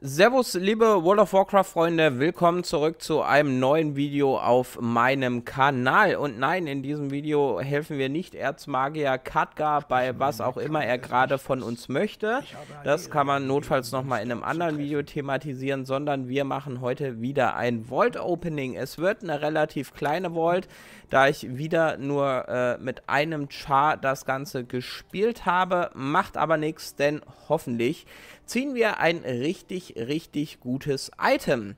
Servus, liebe World of Warcraft-Freunde, willkommen zurück zu einem neuen Video auf meinem Kanal. Und nein, in diesem Video helfen wir nicht Erzmagier Katgar bei was auch immer er gerade von uns möchte. Das kann man notfalls nochmal in einem anderen Video thematisieren, sondern wir machen heute wieder ein Vault-Opening. Es wird eine relativ kleine Vault, da ich wieder nur äh, mit einem Char das Ganze gespielt habe. Macht aber nichts, denn hoffentlich ziehen wir ein richtig, richtig gutes Item.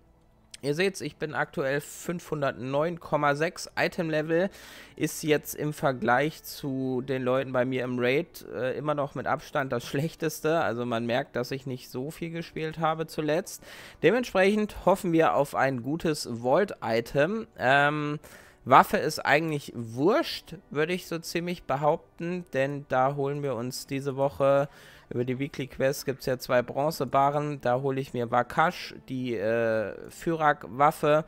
Ihr seht's, ich bin aktuell 509,6 Item-Level, ist jetzt im Vergleich zu den Leuten bei mir im Raid äh, immer noch mit Abstand das Schlechteste. Also man merkt, dass ich nicht so viel gespielt habe zuletzt. Dementsprechend hoffen wir auf ein gutes Vault-Item. Ähm... Waffe ist eigentlich wurscht, würde ich so ziemlich behaupten, denn da holen wir uns diese Woche über die Weekly Quest gibt es ja zwei Bronzebarren. Da hole ich mir Wakash, die äh, Fyrak-Waffe.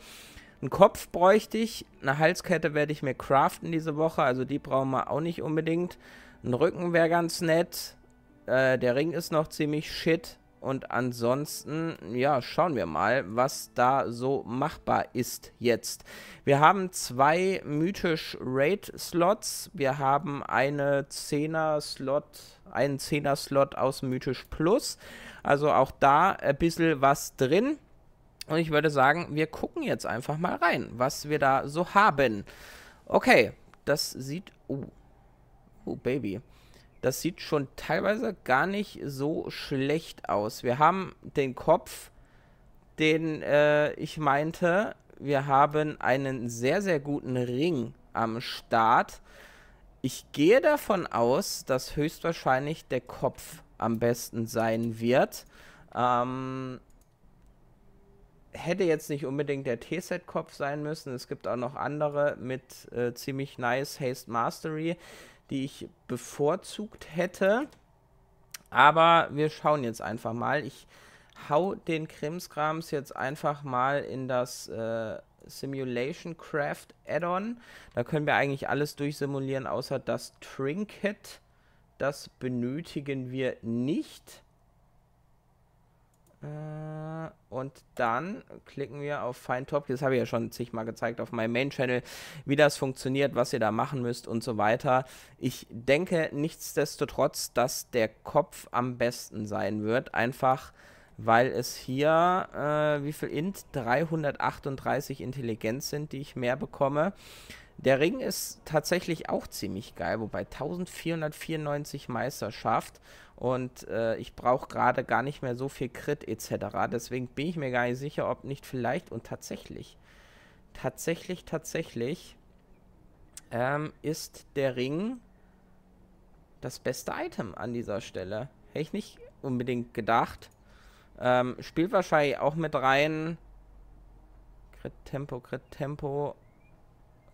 Einen Kopf bräuchte ich. Eine Halskette werde ich mir craften diese Woche. Also die brauchen wir auch nicht unbedingt. Ein Rücken wäre ganz nett. Äh, der Ring ist noch ziemlich shit. Und ansonsten, ja, schauen wir mal, was da so machbar ist jetzt. Wir haben zwei mythisch Raid-Slots. Wir haben eine 10er-Slot, einen 10er-Slot aus mythisch Plus. Also auch da ein bisschen was drin. Und ich würde sagen, wir gucken jetzt einfach mal rein, was wir da so haben. Okay, das sieht... Oh, oh Baby. Das sieht schon teilweise gar nicht so schlecht aus. Wir haben den Kopf, den äh, ich meinte. Wir haben einen sehr, sehr guten Ring am Start. Ich gehe davon aus, dass höchstwahrscheinlich der Kopf am besten sein wird. Ähm, hätte jetzt nicht unbedingt der T-Set-Kopf sein müssen. Es gibt auch noch andere mit äh, ziemlich nice Haste Mastery die ich bevorzugt hätte. Aber wir schauen jetzt einfach mal. Ich hau den Krimskrams jetzt einfach mal in das äh, Simulation Craft Add-on. Da können wir eigentlich alles durchsimulieren, außer das Trinket. Das benötigen wir nicht. Äh, und dann klicken wir auf Find Top. Das habe ich ja schon zigmal gezeigt auf meinem Main-Channel, wie das funktioniert, was ihr da machen müsst und so weiter. Ich denke nichtsdestotrotz, dass der Kopf am besten sein wird. Einfach weil es hier, äh, wie viel Int? 338 Intelligenz sind, die ich mehr bekomme. Der Ring ist tatsächlich auch ziemlich geil, wobei 1494 Meisterschaft und äh, ich brauche gerade gar nicht mehr so viel Crit etc. Deswegen bin ich mir gar nicht sicher, ob nicht vielleicht und tatsächlich, tatsächlich, tatsächlich ähm, ist der Ring das beste Item an dieser Stelle. Hätte ich nicht unbedingt gedacht. Ähm, spielt wahrscheinlich auch mit rein. Crit Tempo, Crit Tempo.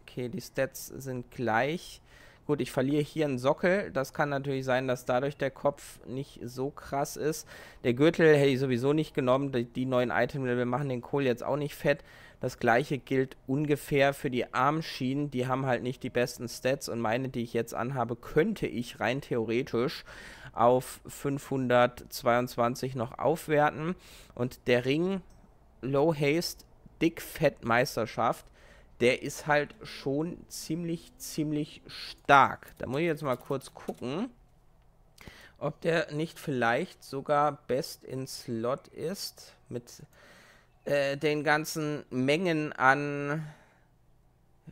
Okay, die Stats sind gleich. Gut, ich verliere hier einen Sockel. Das kann natürlich sein, dass dadurch der Kopf nicht so krass ist. Der Gürtel hätte ich sowieso nicht genommen. Die, die neuen Item-Level machen den Kohl jetzt auch nicht fett. Das gleiche gilt ungefähr für die Armschienen. Die haben halt nicht die besten Stats und meine, die ich jetzt anhabe, könnte ich rein theoretisch auf 522 noch aufwerten. Und der Ring Low Haste Dick Fett Meisterschaft der ist halt schon ziemlich, ziemlich stark. Da muss ich jetzt mal kurz gucken, ob der nicht vielleicht sogar best in Slot ist mit äh, den ganzen Mengen an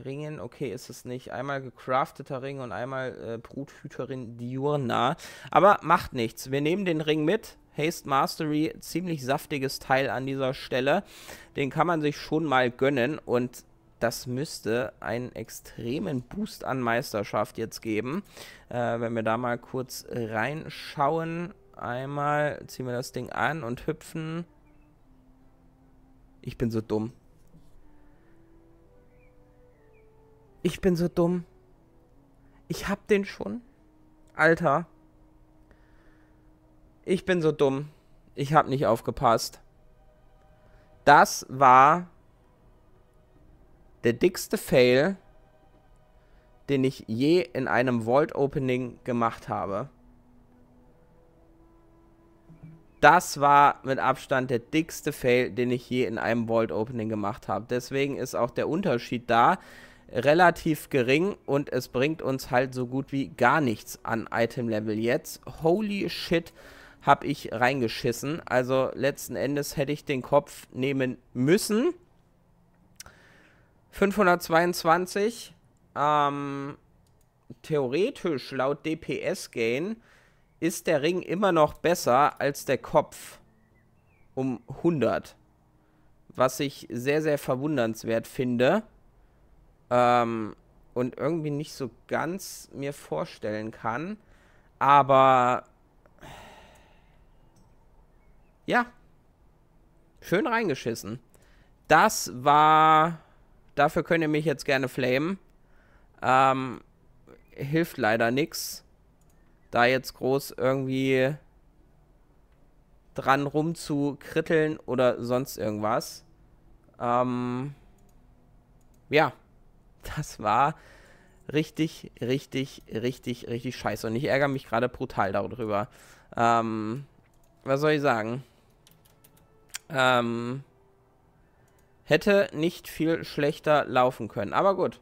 Ringen. Okay, ist es nicht. Einmal gecrafteter Ring und einmal äh, Bruthüterin Diurna. Aber macht nichts. Wir nehmen den Ring mit. Haste Mastery, ziemlich saftiges Teil an dieser Stelle. Den kann man sich schon mal gönnen und das müsste einen extremen Boost an Meisterschaft jetzt geben. Äh, wenn wir da mal kurz reinschauen, einmal ziehen wir das Ding an und hüpfen. Ich bin so dumm. Ich bin so dumm. Ich hab den schon. Alter. Ich bin so dumm. Ich hab nicht aufgepasst. Das war der dickste Fail, den ich je in einem Vault-Opening gemacht habe. Das war mit Abstand der dickste Fail, den ich je in einem Vault-Opening gemacht habe. Deswegen ist auch der Unterschied da relativ gering und es bringt uns halt so gut wie gar nichts an Item-Level jetzt. Holy shit, habe ich reingeschissen. Also letzten Endes hätte ich den Kopf nehmen müssen. 522. Ähm, theoretisch laut DPS-Gain ist der Ring immer noch besser als der Kopf um 100. Was ich sehr, sehr verwundernswert finde. Ähm, und irgendwie nicht so ganz mir vorstellen kann. Aber ja, schön reingeschissen. Das war Dafür könnt ihr mich jetzt gerne flamen. Ähm, hilft leider nichts. Da jetzt groß irgendwie dran rumzukritteln oder sonst irgendwas. Ähm, ja, das war richtig, richtig, richtig, richtig scheiße. Und ich ärgere mich gerade brutal darüber. Ähm, was soll ich sagen? Ähm, Hätte nicht viel schlechter laufen können. Aber gut.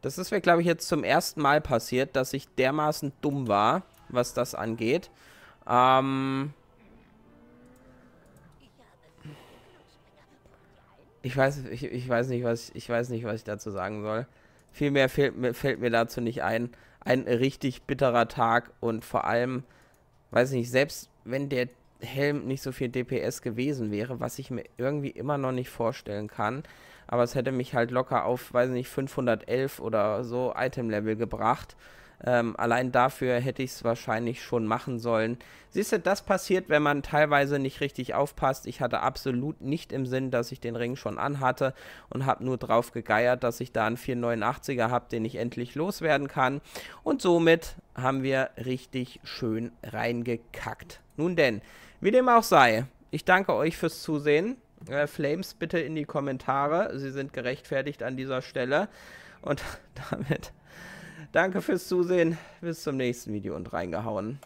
Das ist mir, glaube ich, jetzt zum ersten Mal passiert, dass ich dermaßen dumm war, was das angeht. Ähm... Ich weiß, ich, ich, weiß nicht, was ich, weiß nicht, was ich dazu sagen soll. Vielmehr fällt mir, fällt mir dazu nicht ein. Ein richtig bitterer Tag und vor allem, weiß nicht, selbst wenn der Helm nicht so viel DPS gewesen wäre, was ich mir irgendwie immer noch nicht vorstellen kann. Aber es hätte mich halt locker auf, weiß nicht, 511 oder so Item-Level gebracht. Ähm, allein dafür hätte ich es wahrscheinlich schon machen sollen. Siehst du, das passiert, wenn man teilweise nicht richtig aufpasst. Ich hatte absolut nicht im Sinn, dass ich den Ring schon anhatte und habe nur drauf gegeiert, dass ich da einen 489er habe, den ich endlich loswerden kann. Und somit haben wir richtig schön reingekackt. Nun denn, wie dem auch sei, ich danke euch fürs Zusehen. Äh, Flames bitte in die Kommentare. Sie sind gerechtfertigt an dieser Stelle. Und damit Danke fürs Zusehen. Bis zum nächsten Video und reingehauen.